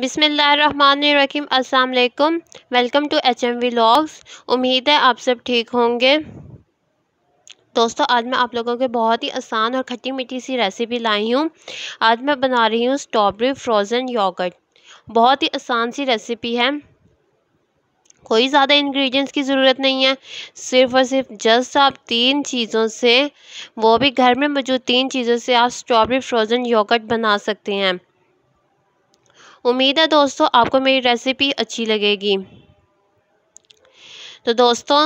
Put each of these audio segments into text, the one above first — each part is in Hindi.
बिसमीम अल्लाम welcome to H M vlogs उम्मीद है आप सब ठीक होंगे दोस्तों आज मैं आप लोगों के बहुत ही आसान और खट्टी मीठी सी रेसिपी लाई हूँ आज मैं बना रही हूँ स्ट्रॉबेरी फ्रोज़न योगर्ट बहुत ही आसान सी रेसिपी है कोई ज़्यादा इंग्रेडिएंट्स की ज़रूरत नहीं है सिर्फ़ और सिर्फ जस्ट आप तीन चीज़ों से वो भी घर में मौजूद तीन चीज़ों से आप स्ट्रॉबेरी फ्रोज़न योगर्ट बना सकते हैं उम्मीद है दोस्तों आपको मेरी रेसिपी अच्छी लगेगी तो दोस्तों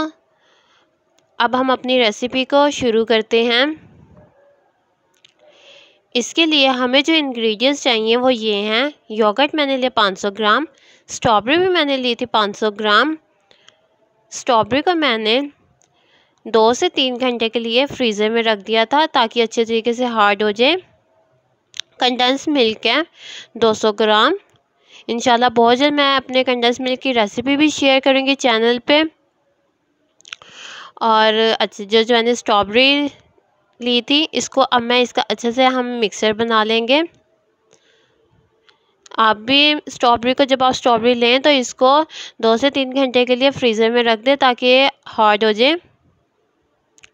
अब हम अपनी रेसिपी को शुरू करते हैं इसके लिए हमें जो इंग्रेडिएंट्स चाहिए वो ये हैं योगर्ट मैंने लिया 500 ग्राम स्ट्रॉबेरी भी मैंने ली थी 500 ग्राम स्ट्रॉबेरी को मैंने दो से तीन घंटे के लिए फ्रीज़र में रख दिया था ताकि अच्छे तरीके से हार्ड हो जाए कंडेंस मिल्क है 200 ग्राम इनशाला बहुत जल्द मैं अपने कंडस मिल्क की रेसिपी भी शेयर करूँगी चैनल पर और अच्छा जो जो मैंने स्ट्रॉबेरी ली थी इसको अब मैं इसका अच्छे से हम मिक्सर बना लेंगे आप भी स्ट्रॉबेरी को जब आप स्ट्रॉबेरी लें तो इसको दो से तीन घंटे के लिए फ्रीज़र में रख दें ताकि हार्ड हो जाए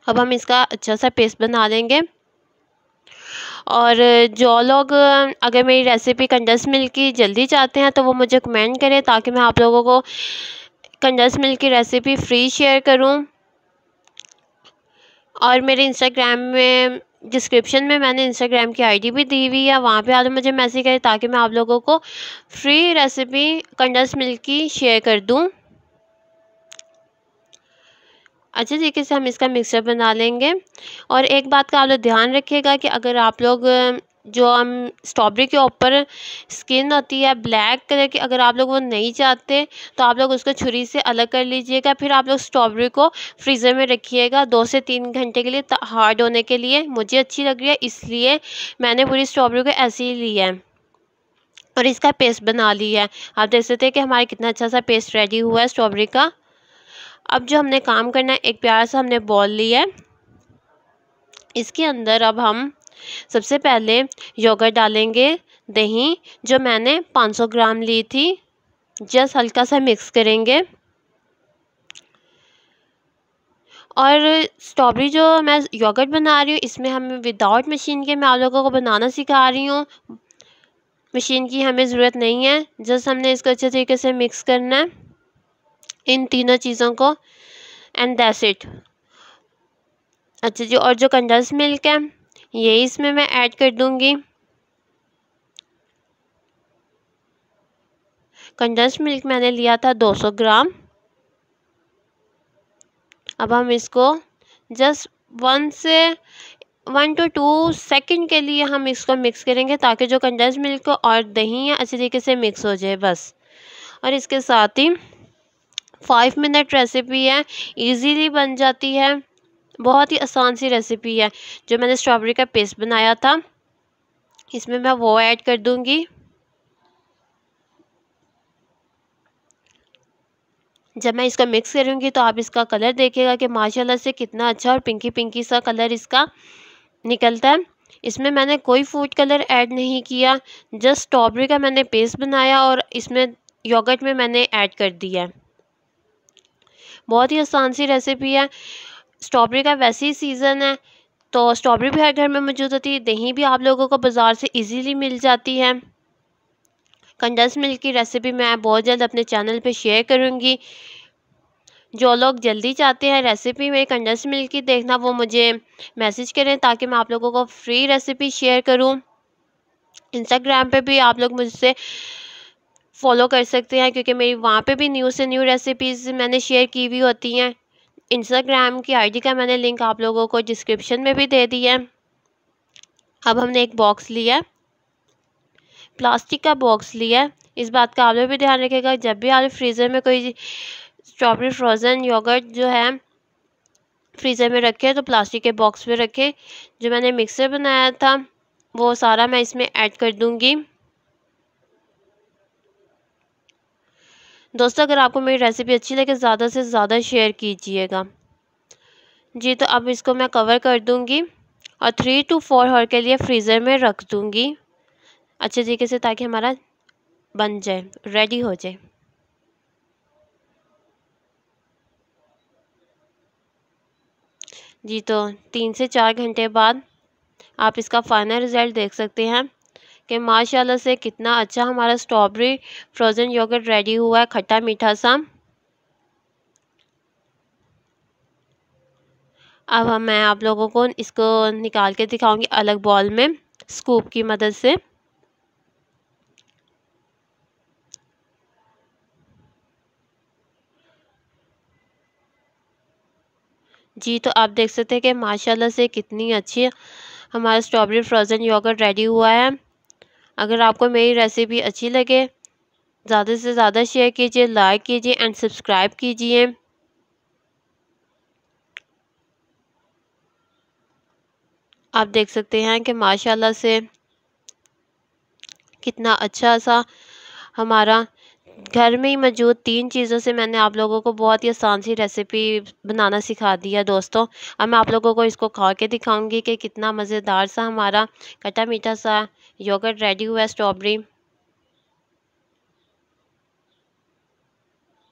अब हम इसका अच्छा सा पेस्ट बना लेंगे और जो लोग अगर मेरी रेसिपी कंडस मिल्क की जल्दी चाहते हैं तो वो मुझे कमेंट करें ताकि मैं आप लोगों को कंडस मिल्क की रेसिपी फ्री शेयर करूं और मेरे इंस्टाग्राम में डिस्क्रिप्शन में मैंने इंस्टाग्राम की आईडी भी दी हुई है वहाँ पे आप मुझे मैसेज करें ताकि मैं आप लोगों को फ्री रेसिपी कंडस मिल्क की शेयर कर दूँ अच्छे तरीके से हम इसका मिक्सर बना लेंगे और एक बात का आप लोग ध्यान रखिएगा कि अगर आप लोग जो हम स्ट्रॉबेरी के ऊपर स्किन होती है ब्लैक कलर की अगर आप लोग वो नहीं चाहते तो आप लोग उसको छुरी से अलग कर लीजिएगा फिर आप लोग स्ट्रॉबेरी को फ्रीज़र में रखिएगा दो से तीन घंटे के लिए हार्ड होने के लिए मुझे अच्छी लग रही है इसलिए मैंने पूरी स्ट्रॉबेरी को ऐसे ही लिया है और इसका पेस्ट बना लिया है आप देख सकते हैं कि हमारा कितना अच्छा सा पेस्ट रेडी हुआ है स्ट्रॉबेरी का अब जो हमने काम करना है एक प्यार सा हमने बॉल लिया है इसके अंदर अब हम सबसे पहले योगर्ट डालेंगे दही जो मैंने 500 ग्राम ली थी जस्ट हल्का सा मिक्स करेंगे और स्ट्रॉबेरी जो मैं योगर्ट बना रही हूँ इसमें हम विदाउट मशीन के मैं आप लोगों को बनाना सिखा रही हूँ मशीन की हमें ज़रूरत नहीं है जस्ट हमने इसको अच्छे तरीके से मिक्स करना है इन तीनों चीज़ों को एंड दैट्स इट अच्छा जी और जो कंडेंस मिल्क है ये इसमें मैं ऐड कर दूँगी कंडेंस मिल्क मैंने लिया था 200 ग्राम अब हम इसको जस्ट वन से वन टू टू सेकंड के लिए हम इसको मिक्स करेंगे ताकि जो कंडेंस मिल्क और दही है अच्छी तरीके से मिक्स हो जाए बस और इसके साथ ही फाइव मिनट रेसिपी है इजीली बन जाती है बहुत ही आसान सी रेसिपी है जो मैंने स्ट्रॉबेरी का पेस्ट बनाया था इसमें मैं वो ऐड कर दूँगी जब मैं इसका मिक्स करूँगी तो आप इसका कलर देखिएगा कि माशाल्लाह से कितना अच्छा और पिंकी पिंकी सा कलर इसका निकलता है इसमें मैंने कोई फूड कलर ऐड नहीं किया जस्ट स्ट्रॉबेरी का मैंने पेस्ट बनाया और इसमें योगर्ट में मैंने ऐड कर दिया बहुत ही आसान सी रेसिपी है स्ट्रॉबेरी का वैसे ही सीज़न है तो स्ट्रॉबेरी भी हर घर में मौजूद होती है दही भी आप लोगों को बाज़ार से इजीली मिल जाती है कंडेंस मिल्क की रेसिपी मैं बहुत जल्द अपने चैनल पे शेयर करूँगी जो लोग जल्दी चाहते हैं रेसिपी में कंडेंस मिल्क की देखना वो मुझे मैसेज करें ताकि मैं आप लोगों को फ्री रेसिपी शेयर करूँ इंस्टाग्राम पर भी आप लोग मुझसे फॉलो कर सकते हैं क्योंकि मेरी वहाँ पे भी न्यू से न्यू रेसिपीज़ मैंने शेयर की हुई होती हैं इंस्टाग्राम की आईडी का मैंने लिंक आप लोगों को डिस्क्रिप्शन में भी दे दिया है अब हमने एक बॉक्स लिया प्लास्टिक का बॉक्स लिया इस बात का आप लोग भी ध्यान रखेगा जब भी आप फ्रीज़र में कोई स्ट्रॉबेरी फ्रोज़न योगर्ट जो है फ्रीज़र में रखे तो प्लास्टिक के बॉक्स में रखे जो मैंने मिक्सर बनाया था वो सारा मैं इसमें ऐड कर दूँगी दोस्तों अगर आपको मेरी रेसिपी अच्छी लगे ज़्यादा से ज़्यादा शेयर कीजिएगा जी तो अब इसको मैं कवर कर दूँगी और थ्री टू फोर हॉर के लिए फ्रीज़र में रख दूँगी अच्छे तरीके से ताकि हमारा बन जाए रेडी हो जाए जी तो तीन से चार घंटे बाद आप इसका फाइनल रिज़ल्ट देख सकते हैं कि माशाल्लाह से कितना अच्छा हमारा स्ट्रॉबेरी फ्रोज़न योगर्ट रेडी हुआ है खट्टा मीठा सा अब हम मैं आप लोगों को इसको निकाल के दिखाऊंगी अलग बॉल में स्कूप की मदद से जी तो आप देख सकते हैं कि माशाल्लाह से कितनी अच्छी हमारा स्ट्रॉबेरी फ्रोज़न योगर्ट रेडी हुआ है अगर आपको मेरी रेसिपी अच्छी लगे ज़्यादा से ज़्यादा शेयर कीजिए लाइक कीजिए एंड सब्सक्राइब कीजिए आप देख सकते हैं कि माशाल्लाह से कितना अच्छा सा हमारा घर में ही मौजूद तीन चीज़ों से मैंने आप लोगों को बहुत ही आसान सी रेसिपी बनाना सिखा दी है दोस्तों अब मैं आप लोगों को इसको खा के दिखाऊंगी कि कितना मज़ेदार सा हमारा खट्टा मीठा सा योगर्ट रेडी हुआ है स्ट्रॉबेरी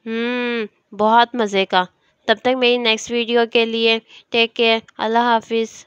हम्म, बहुत मज़े का तब तक मेरी नेक्स्ट वीडियो के लिए टेक केयर अल्लाह हाफिज़